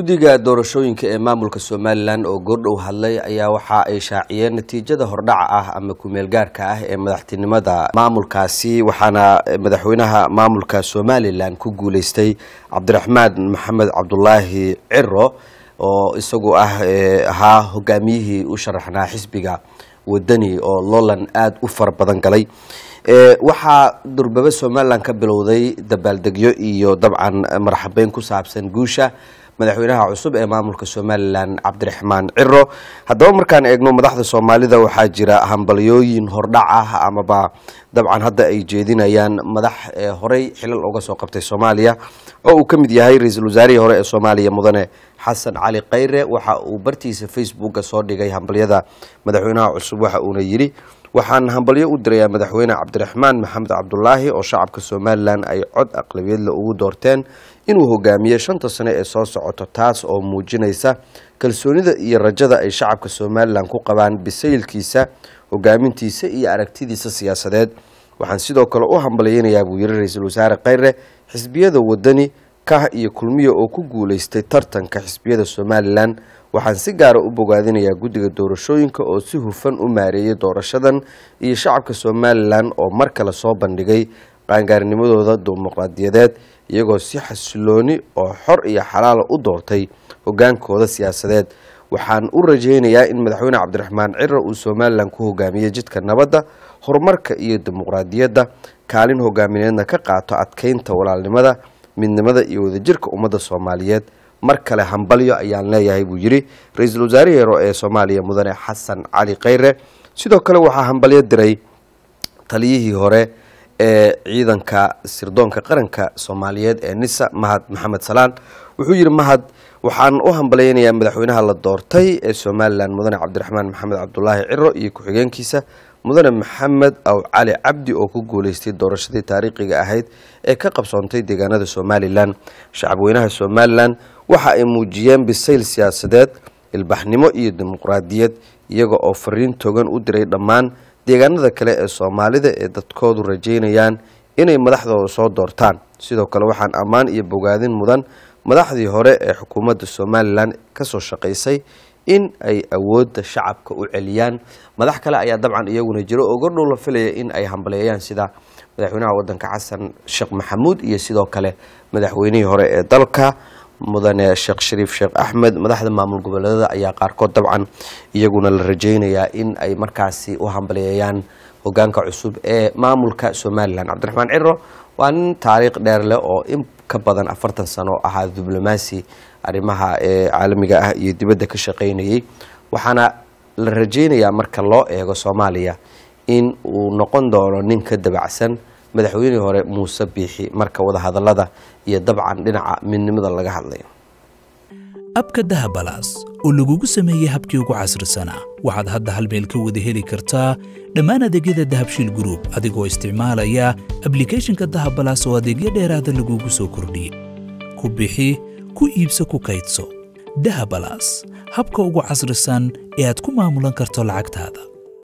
guddiga doorashooyinka ee maamulka somalilan oo goordhow hadlay ayaa waxa ay shaaciyeen natiijada hordhaca ah ama kumeelgaarka ah ee madaxtinimada maamulkaasi waxaana madaxweynaha maamulka somalilan ku guuleystay cabdiraxmaan maxamed cabdulaahi ciro oo isagu ah ahaa hogaamiyihii u sharaxnaa xisbiga wadani oo loolan aada u fara badan galay waxaa durbaba somalilan ka bilowday dabaaldegyo iyo dabcan marxabeyn ku saabsan guusha madaxweynaha cusub ee maamulka somalilan cabdiraxmaan ciro haddaba markaan eegno madaxda soomaalida waxaa jira hambalyooyin hordhac ah amaba dabcan hadda ay jeedinayaan madax ee horey xilal uga soo qabtay soomaaliya oo uu ka mid yahay ra-iisul wasaarihii hore ee soomaaliya mudane xasan cali khayre waxa uu bartiisa facebooka soo dhigay hambalyada madaxweynaha cusub waxa uuna yidhi waxaan hambalyo u dirayaa madaxweyne cabdiraxmaan maxamed cabdulaahi oo shacabka somalilan ay cod aqlabiyadle ugu doorteen inuu hogaamiyo shanta sano ee soo socoto taas oo muujinaysa kalsoonida iyo rajada ay shacabka somalilan ku qabaan bisaylkiisa hogaamintiisa iyo aragtidiisa siyaasadeed waxaan sidoo kale u hambalyeynayaa buu yiri ra-iisul wasaare kheyre xisbiyada wadani kah iyo kulmiya oo ku guulaystay tartanka xisbiyada somalilan waxaan si gaara ah u bogaadinayaa guddiga doorashooyinka oo si hufan u maareeyay doorashadan iyo shacabka somalilan oo mar kale soo bandhigay qaangaarnimadooda dimuqraadiyadeed iyagoo si xasilooni oo xor iyo xalaala u doortay hogaankooda siyaasadeed waxaan u rajaynayaa in madaxweyne cabdiraxmaan cira uu somalilan ku hogaamiye jidka nabadda horumarka iyo dimuqraadiyadda kaalin hogaamineedna ka qaato adkeynta walaalnimada midnimada iyo wadajirka ummadda soomaaliyeed mar kale hambalyo ayaan leeyahay buu yidhi ra-iisul wasaare yaro ee soomaaliya mudane xasan cali khayre sidoo kale waxaa hambalyo diray taliyihii hore ee ciidanka sirdoonka qaranka soomaaliyeed ee nisa mahad maxamed salaan wuxuu yidhi mahad waxaan u hambalaynayaa madaxweynaha la doortay ee somalilan mudane cabdiraxmaan maxamed cabdulaahi ciro iyo ku-xigeenkiisa mudane maxamed aw cali cabdi oo ku guuleystay doorashadii taariikhiga ahayd ee ka qabsoontay deegaanada somalilan shacabweynaha somalilan waxa ay muujiyeen bisayl siyaasadeed ilbaxnimo iyo dimuqraadiyad iyaga oo fariin togan u diray dhammaan deegaanada kale ee soomaalida ee dadkoodu rajaynayaan inay madaxdooda soo doortaan sidoo kale waxaan ammaan iyo bogaadin mudan madaxdii hore ee xukuumadda somalilan kasoo shaqaysay in ay awoodda shacabka u celiyaan madax kale ayaa dabcan iyaguna jiro oo gordhow la filaya in ay hambaleeyaan sida madaxweynaha wadanka xasan sheekh maxamuud iyo sidoo kale madaxweynihii hore ee dalka mudane sheekh shariif sheekh axmed madaxda maamul goboleedada ayaa qaarkood dabcan iyaguna la rajeynayaa in ay markaasi u hambalyeeyaan hogaanka cusub ee maamulka somalilan cabdiraxmaan ciro waa nin taariikh dheer leh oo in ka badan afartan sano ahaa diblomaasi arrimaha ee caalamiga ah iyo dibadda ka shaqaynayay waxaana la rajeynayaa marka loo eego soomaaliya in uu noqon doono nin ka dabacsan madaxweynihii hore muuse biixi marka wadahadallada iyo dabcan dhinaca midnimada laga hadlayo abka dahabalaas oo lagugu sameeyey habkii ugu casrisanaa waxaad hadda hal meel ka wada heli kartaa dhammaan adeegyada dahabshiil gruub adigoo isticmaalaya ablicathonka dahabalaas oo adeegyo dheeraada ah lagugu soo kordhiyey ku bixi ku iibso ku kaydso dahabalaas habka ugu casrisan ee aad ku maamulan karto lacagtaada